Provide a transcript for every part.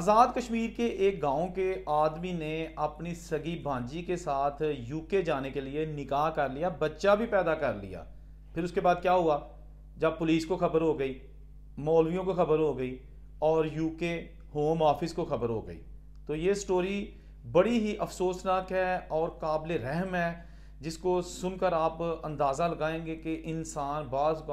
आज़ाद कश्मीर के एक गांव के आदमी ने अपनी सगी भांजी के साथ यूके जाने के लिए निकाह कर लिया बच्चा भी पैदा कर लिया फिर उसके बाद क्या हुआ जब पुलिस को खबर हो गई मौलवियों को खबर हो गई और यूके होम ऑफिस को खबर हो गई तो ये स्टोरी बड़ी ही अफसोसनाक है और काबिल रहम है जिसको सुनकर आप अंदाज़ा लगाएंगे कि इंसान बाज़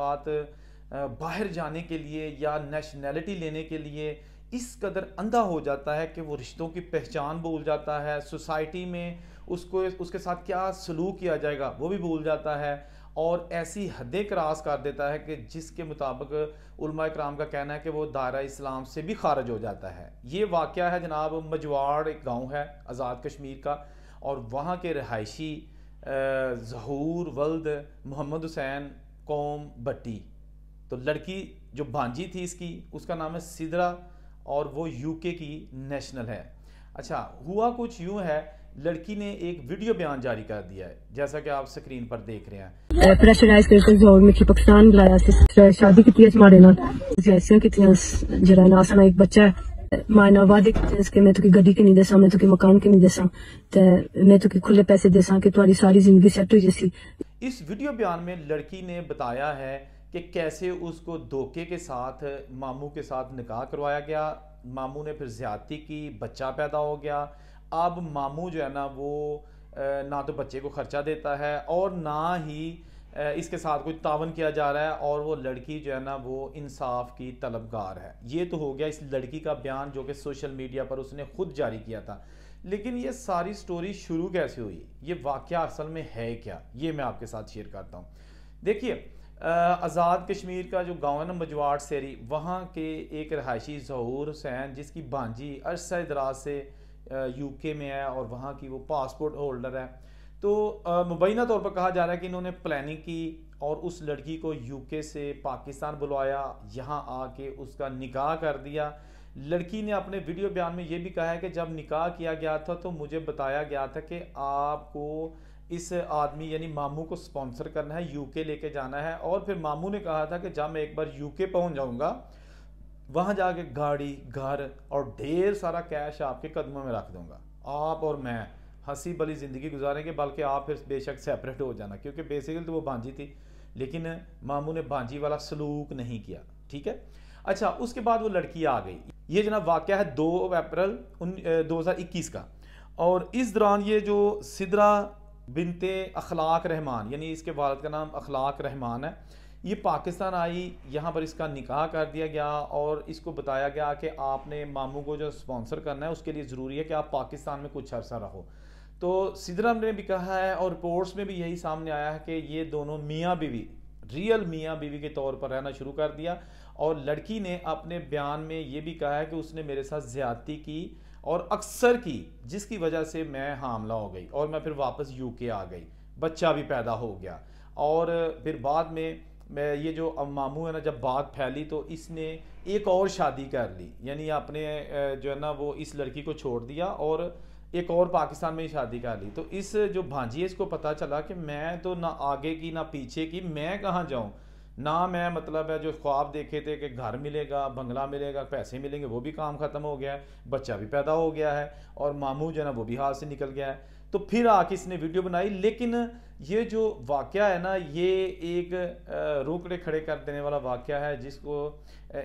बाहर जाने के लिए या नेशनैलिटी लेने के लिए इस कदर अंधा हो जाता है कि वो रिश्तों की पहचान भूल जाता है सोसाइटी में उसको उसके साथ क्या सलूक किया जाएगा वो भी भूल जाता है और ऐसी हदें क्रास कर देता है कि जिसके मुताबिक उलमा कराम का कहना है कि वो दायरा इस्लाम से भी खारज हो जाता है ये वाक़ है जनाब मजवाड़ एक गाँव है आज़ाद कश्मीर का और वहाँ के रहायशी जहूर वल्द मोहम्मद हुसैन कौम भट्टी तो लड़की जो भांजी थी इसकी उसका नाम है सिदरा और वो यूके की नेशनल है अच्छा हुआ कुछ यूं है लड़की ने एक वीडियो बयान जारी कर दिया है जैसा कि आप स्क्रीन पर देख रहे हैं प्रेशराइज करके पाकिस्तान बुलाया शादी की थी हमारे जैसे जरा एक बच्चा है वादे कि मैं तुकी गड्डी के नहीं दसा मैं तुकी मकान के नहीं दसा मैं तुकी खुले पैसे दसा कि तुम्हारी सारी जिंदगी सेट हो जैसी इस वीडियो बयान में लड़की ने बताया है कि कैसे उसको धोखे के साथ मामू के साथ निकाह करवाया गया मामू ने फिर ज़्यादती की बच्चा पैदा हो गया अब मामू जो है ना वो ना तो बच्चे को ख़र्चा देता है और ना ही इसके साथ कोई तावन किया जा रहा है और वो लड़की जो है ना वो इंसाफ की तलबगार है ये तो हो गया इस लड़की का बयान जो कि सोशल मीडिया पर उसने खुद जारी किया था लेकिन ये सारी स्टोरी शुरू कैसे हुई ये वाक़ असल में है क्या ये मैं आपके साथ शेयर करता हूँ देखिए आज़ाद कश्मीर का जो गांव है ना मजवाड़ सेरी वहाँ के एक रहायशी जहूर हुसैन जिसकी भांजी अरसा दराज से यूके में है और वहाँ की वो पासपोर्ट होल्डर है तो मुबैना तौर पर कहा जा रहा है कि इन्होंने प्लानिंग की और उस लड़की को यूके से पाकिस्तान बुलवाया यहाँ आके उसका निकाह कर दिया लड़की ने अपने वीडियो बयान में ये भी कहा है कि जब निकाह किया गया था तो मुझे बताया गया था कि आपको इस आदमी यानी मामू को स्पॉन्सर करना है यूके लेके जाना है और फिर मामू ने कहा था कि जब मैं एक बार यूके पहुंच जाऊंगा वहां जाके गाड़ी घर और ढेर सारा कैश आपके कदमों में रख दूंगा आप और मैं हंसी भली ज़िंदगी गुजारेंगे बल्कि आप फिर बेशक सेपरेट हो जाना क्योंकि बेसिकली तो वो भांजी थी लेकिन मामू ने भांजी वाला सलूक नहीं किया ठीक है अच्छा उसके बाद वो लड़की आ गई ये जना वाक़ है दो अप्रैल उन दो का और इस दौरान ये जो सिदरा बिनते अखलाक रहमान यानी इसके वालद का नाम अखलाक रहमान है ये पाकिस्तान आई यहाँ पर इसका निकाह कर दिया गया और इसको बताया गया कि आपने मामू को जो स्पॉन्सर करना है उसके लिए ज़रूरी है कि आप पाकिस्तान में कुछ अर्सा रहो तो सिदरम ने भी कहा है और रिपोर्ट्स में भी यही सामने आया है कि ये दोनों मियाँ बीवी रियल मियाँ बीवी के तौर पर रहना शुरू कर दिया और लड़की ने अपने बयान में ये भी कहा है कि उसने मेरे साथ ज़्यादती की और अक्सर की जिसकी वजह से मैं हामला हो गई और मैं फिर वापस यूके आ गई बच्चा भी पैदा हो गया और फिर बाद में मैं ये जो मामू है ना जब बात फैली तो इसने एक और शादी कर ली यानी अपने जो है ना वो इस लड़की को छोड़ दिया और एक और पाकिस्तान में ही शादी कर ली तो इस जो भांजी है इसको पता चला कि मैं तो ना आगे की ना पीछे की मैं कहाँ जाऊँ ना मैं मतलब है जो ख्वाब देखे थे कि घर मिलेगा बंगला मिलेगा पैसे मिलेंगे वो भी काम ख़त्म हो गया है बच्चा भी पैदा हो गया है और मामू जो है ना वो भी हाथ से निकल गया है तो फिर आके इसने वीडियो बनाई लेकिन ये जो वाक़ है ना ये एक रोकड़े खड़े कर देने वाला वाक़ है जिसको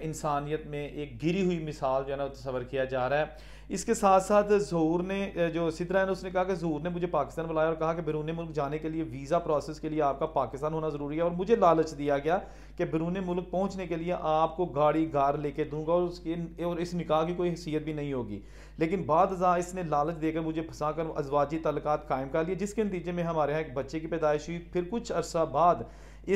इंसानियत में एक गिरी हुई मिसाल जो है ना तस्वर किया जा रहा है इसके साथ साथ जहूर ने जो सिद्रा है उसने कहा कि जहूर ने मुझे पाकिस्तान बुलाया और कहा कि बैरून मुल्क जाने के लिए वीज़ा प्रोसेस के लिए आपका पाकिस्तान होना ज़रूरी है और मुझे लालच दिया गया कि बैरून मुल्क पहुँचने के लिए आपको गाड़ी गार लेके दूंगा और उसकी और इस निकाह की कोई हैसियत भी नहीं होगी लेकिन बाद इसने लालच देकर मुझे फंसा कर अजवाजी तलक़ात कायम कर लिए जिसके नतीजे में हमारे यहाँ एक बच्चे की पैदाइश हुई फिर कुछ अरसा बाद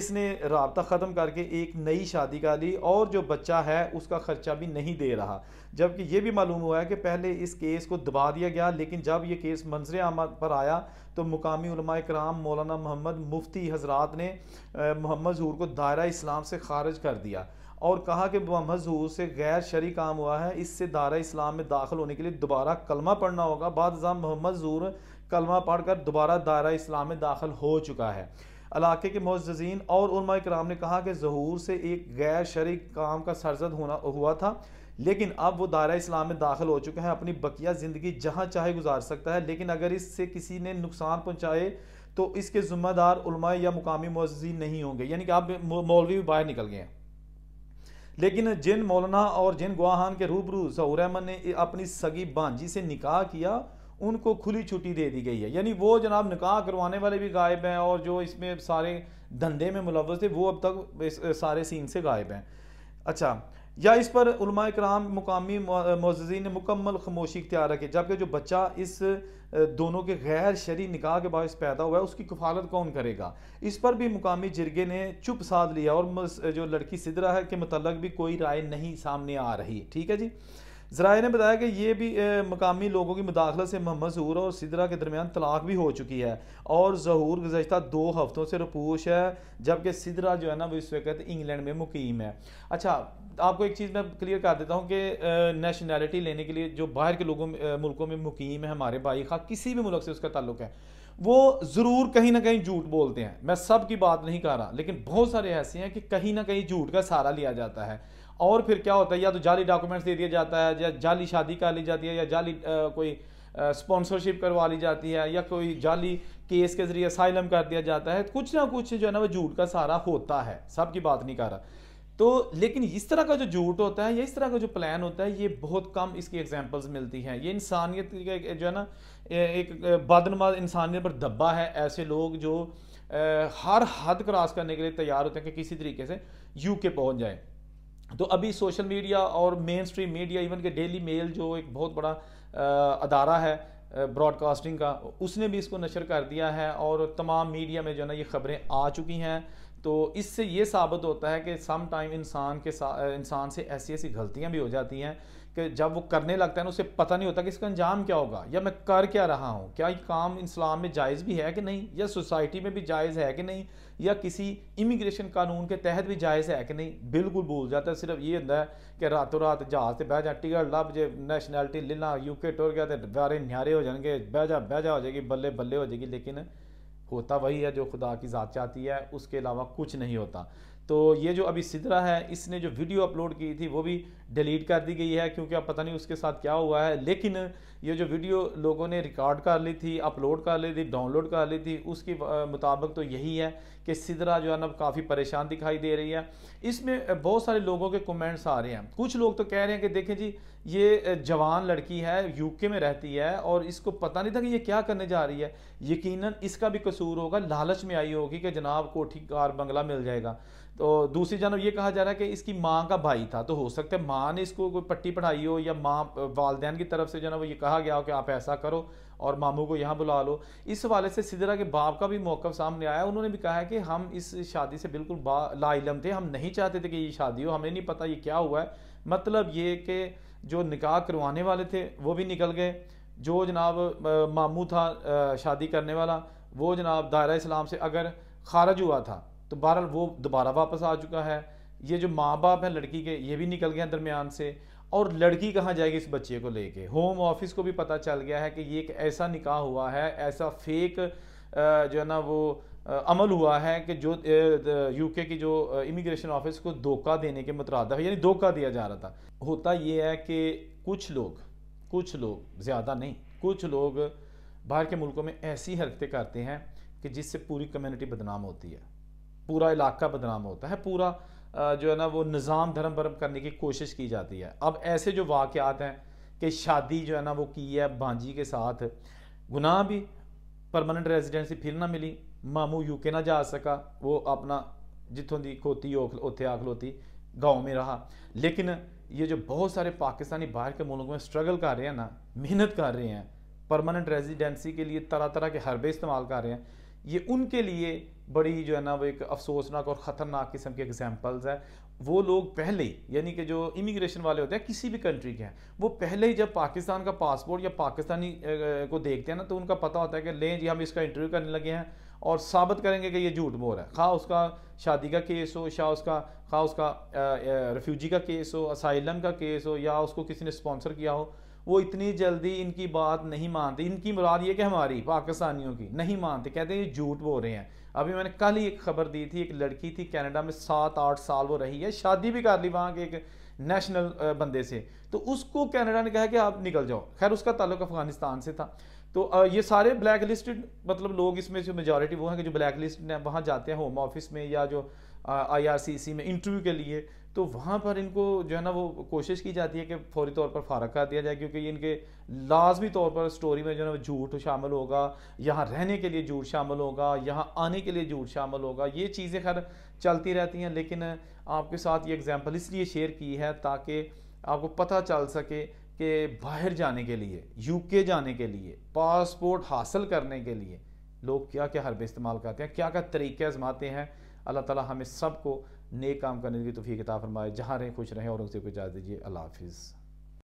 इसने रबता ख़त्म करके एक नई शादी का ली और जो बच्चा है उसका ख़र्चा भी नहीं दे रहा जबकि ये भी मालूम हुआ है कि पहले इस केस को दबा दिया गया लेकिन जब ये केस मंजर आमद पर आया तो मुकामी कराम मौलाना मोहम्मद मुफ्ती हजरात ने मोहम्मद जहूर को दायरा इस्लाम से खारिज कर दिया और कहा कि मोहम्मद जहूर से गैर शरी काम हुआ है इससे दायरा इस्लाम में दाखिल होने के लिए दोबारा कलमा पढ़ना होगा बाद मोहम्मद जहूर कलमा पढ़कर दोबारा दायरा इस्लाम में दाखिल हो चुका है इलाके के मोजीन और उलमा कराम ने कहा कि जहूर से एक गैर शर्क काम का सरजद होना हुआ था लेकिन अब वो दायरा इस्लाम में दाखिल हो चुके हैं अपनी बकिया ज़िंदगी जहाँ चाहे गुजार सकता है लेकिन अगर इससे किसी ने नुकसान पहुँचाए तो इसके ज़िम्मेदार उलमा या मुकामी मोजीन नहीं होंगे यानी कि आप मौलवी भी बाहर निकल गए हैं लेकिन जिन मौलाना और जिन गुआहान के रूबरू जहूर अहमद ने अपनी सगी बांझी से निकाह किया उनको खुली छुट्टी दे दी गई है यानी वो जनाब निकाह करवाने वाले भी गायब हैं और जो इसमें सारे धंधे में मुलवस थे वो अब तक इस सारे सीन से गायब हैं अच्छा या इस पर उलमा कराम मुकामी मोजीन ने मुकम्मल खामोशी इख्तियार रखी जबकि जो बच्चा इस दोनों के गैर शरी निकाह के बायस पैदा हुआ है उसकी कफालत कौन करेगा इस पर भी मुकामी जिरगे ने चुप साध लिया और जो लड़की सिदरा है के मतलब भी कोई राय नहीं सामने आ रही ठीक है जी जराए ने बताया कि ये भी मकामी लोगों की मुदाखलत से मोहम्मद जहूर और सिदरा के दरमियान तलाक भी हो चुकी है और जहूर गुजशत दो हफ्तों से रपूश है जबकि सिदरा जो है ना वो इस वक्त इंग्लैंड में मुकीम है अच्छा आपको एक चीज़ मैं क्लियर कर देता हूँ कि नेशनैलिटी लेने के लिए जो बाहर के लोगों मुल्कों में मुकीम है हमारे भाई खा किसी भी मुल्क से उसका ताल्लुक है वो ज़रूर कहीं ना कहीं झूठ बोलते हैं मैं सब की बात नहीं कर रहा लेकिन बहुत सारे ऐसे हैं कि कहीं ना कहीं झूठ का सहारा लिया जाता है और फिर क्या होता है या तो जाली डॉक्यूमेंट्स दे दिया जाता है या जाली शादी कर ली जाती है या जाली आ, कोई स्पॉन्सरशिप करवा ली जाती है या कोई जाली केस के जरिए साइलम कर दिया जाता है तो कुछ ना कुछ जो है ना वो झूठ का सारा होता है सब की बात नहीं कर रहा तो लेकिन इस तरह का जो झूठ होता है या इस तरह का जो प्लान होता है ये बहुत कम इसकी एग्जांपल्स मिलती हैं ये इंसानियत का जो है ना एक बदनमा इंसानियत पर धब्बा है ऐसे लोग जो हर हद क्रॉस करने के लिए तैयार होते हैं कि किसी तरीके से यूके पहुंच जाए तो अभी सोशल मीडिया और मेन स्ट्रीम मीडिया इवन के डेली मेल जो एक बहुत बड़ा अदारा है ब्रॉडकास्टिंग का उसने भी इसको नशर कर दिया है और तमाम मीडिया में जो है ना ये खबरें आ चुकी हैं तो इससे ये साबित होता है कि सम टाइम इंसान के इंसान से ऐसी ऐसी गलतियां भी हो जाती हैं कि जब वो करने लगता है ना उसे पता नहीं होता कि इसका अंजाम क्या होगा या मैं कर क्या रहा हूँ क्या ये काम इस्लाम में जायज़ भी है कि नहीं या सोसाइटी में भी जायज़ है कि नहीं या किसी इमिग्रेशन कानून के तहत भी जायज़ है कि नहीं बिल्कुल भूल जाता है सिर्फ ये होता है कि रातों रात जहाज़ से बह जाए टिकट ला जे नैशनैलिटी लेना यू के टुर गया तो बारे न्यारे हो जाएंगे बह जा बह जा हो जाएगी बल्ले बल्ले हो जाएगी लेकिन होता वही है जो खुदा की ज़ात चाहती है उसके अलावा कुछ नहीं होता तो ये जो अभी सिदरा है इसने जो वीडियो अपलोड की थी वो भी डिलीट कर दी गई है क्योंकि अब पता नहीं उसके साथ क्या हुआ है लेकिन ये जो वीडियो लोगों ने रिकॉर्ड कर ली थी अपलोड कर ली थी डाउनलोड कर ली थी उसके मुताबिक तो यही है कि सिदरा जो है ना काफ़ी परेशान दिखाई दे रही है इसमें बहुत सारे लोगों के कमेंट्स आ रहे हैं कुछ लोग तो कह रहे हैं कि देखें जी ये जवान लड़की है यूके में रहती है और इसको पता नहीं था कि ये क्या करने जा रही है यकीनन इसका भी कसूर होगा लालच में आई होगी कि जनाब कोठी कार बंगला मिल जाएगा तो दूसरी जानब ये कहा जा रहा है कि इसकी माँ का भाई था तो हो सकता है माँ ने इसको कोई पट्टी पढ़ाई हो या माँ वालदेन की तरफ से जो है ना वो ये कहा गया हो कि आप ऐसा करो और मामू को यहाँ बुला लो इस हवाले से सिदरा के बाप का भी मौक़ सामने आया उन्होंने भी कहा है कि हम इस शादी से बिल्कुल लाइलम थे हम नहीं चाहते थे कि ये शादी हो हमें नहीं पता ये क्या हुआ है मतलब ये कि जो निकाह करवाने वाले थे वो भी निकल गए जो जनाब मामू था शादी करने वाला वो जनाब दायरा इस्लाम से अगर खारज हुआ था तो बहरहाल वो दोबारा वापस आ चुका है ये जो माँ बाप हैं लड़की के ये भी निकल गए हैं दरमियान से और लड़की कहाँ जाएगी इस बच्चे को लेके होम ऑफिस को भी पता चल गया है कि ये एक ऐसा निकाह हुआ है ऐसा फेक जो है ना वो अमल हुआ है कि जो यूके की जो इमिग्रेशन ऑफिस को धोखा देने के मुतरद यानी धोखा दिया जा रहा था होता ये है कि कुछ लोग कुछ लोग ज़्यादा नहीं कुछ लोग बाहर के मुल्कों में ऐसी हरकतें करते हैं कि जिससे पूरी कम्युनिटी बदनाम होती है पूरा इलाका बदनाम होता है पूरा जो है ना वो निज़ाम धर्म भरम करने की कोशिश की जाती है अब ऐसे जो वाक़ात हैं कि शादी जो है ना वो की है भांजी के साथ गुनाह भी परमानेंट रेजिडेंसी फिर ना मिली मामू यूके ना जा सका वो अपना जितों की खोती उत्थे आखलोती गाँव में रहा लेकिन ये जो बहुत सारे पाकिस्तानी बाहर के मुल्क में स्ट्रगल कर रहे हैं ना मेहनत कर रहे हैं परमानेंट रेजिडेंसी के लिए तरह तरह के हरबे इस्तेमाल कर रहे हैं ये उनके लिए बड़ी जो है ना वो एक अफसोसनाक और ख़तरनाक किस्म के एग्जाम्पल्स है वो लोग पहले यानी कि जो इमिग्रेशन वाले होते हैं किसी भी कंट्री के हैं वो पहले ही जब पाकिस्तान का पासपोर्ट या पाकिस्तानी को देखते हैं ना तो उनका पता होता है कि लें जी हम इसका इंटरव्यू करने लगे हैं और साबित करेंगे कि ये झूठ बोल रहा है खा उसका शादी का केस हो या उसका खा उसका रेफ्यूजी का केस हो असाइलम का केस हो या उसको किसी ने स्पॉन्सर किया हो वो इतनी जल्दी इनकी बात नहीं मानते इनकी मुराद ये कि हमारी पाकिस्तानियों की नहीं मानते कहते हैं ये झूठ बोल रहे हैं अभी मैंने कल ही एक खबर दी थी एक लड़की थी कनाडा में सात आठ साल वो रही है शादी भी कर ली वहाँ के एक नेशनल बंदे से तो उसको कनाडा ने कहा कि आप निकल जाओ खैर उसका ताल्लुक अफगानिस्तान से था तो ये सारे ब्लैक लिस्टेड मतलब लोग इसमें जो मेजॉरिटी वो हैं कि जो ब्लैक लिस्ट वहाँ जाते हैं होम ऑफिस में या जो आईआरसीसी में इंटरव्यू के लिए तो वहाँ पर इनको जो है ना वो कोशिश की जाती है कि फौरी तौर पर फ़ारक़ कर दिया जाए क्योंकि इनके लाजमी तौर पर स्टोरी में जो है ना झूठ शामिल होगा यहाँ रहने के लिए झूठ शामिल होगा यहाँ आने के लिए झूठ शामिल होगा ये चीज़ें खैर चलती रहती हैं लेकिन आपके साथ ये एग्जाम्पल इसलिए शेयर की है ताकि आपको पता चल सके कि बाहर जाने के लिए यूके जाने के लिए पासपोर्ट हासिल करने के लिए लोग क्या क्या हरबे इस्तेमाल करते हैं क्या क्या तरीके आजमाते हैं अल्लाह ताला हमें सबको नेक काम करने की तोफ़ी किताब फरमाए जहाँ रहें खुश रहें और उनसे को इजाज़ दीजिए अल्लाह हाफिज़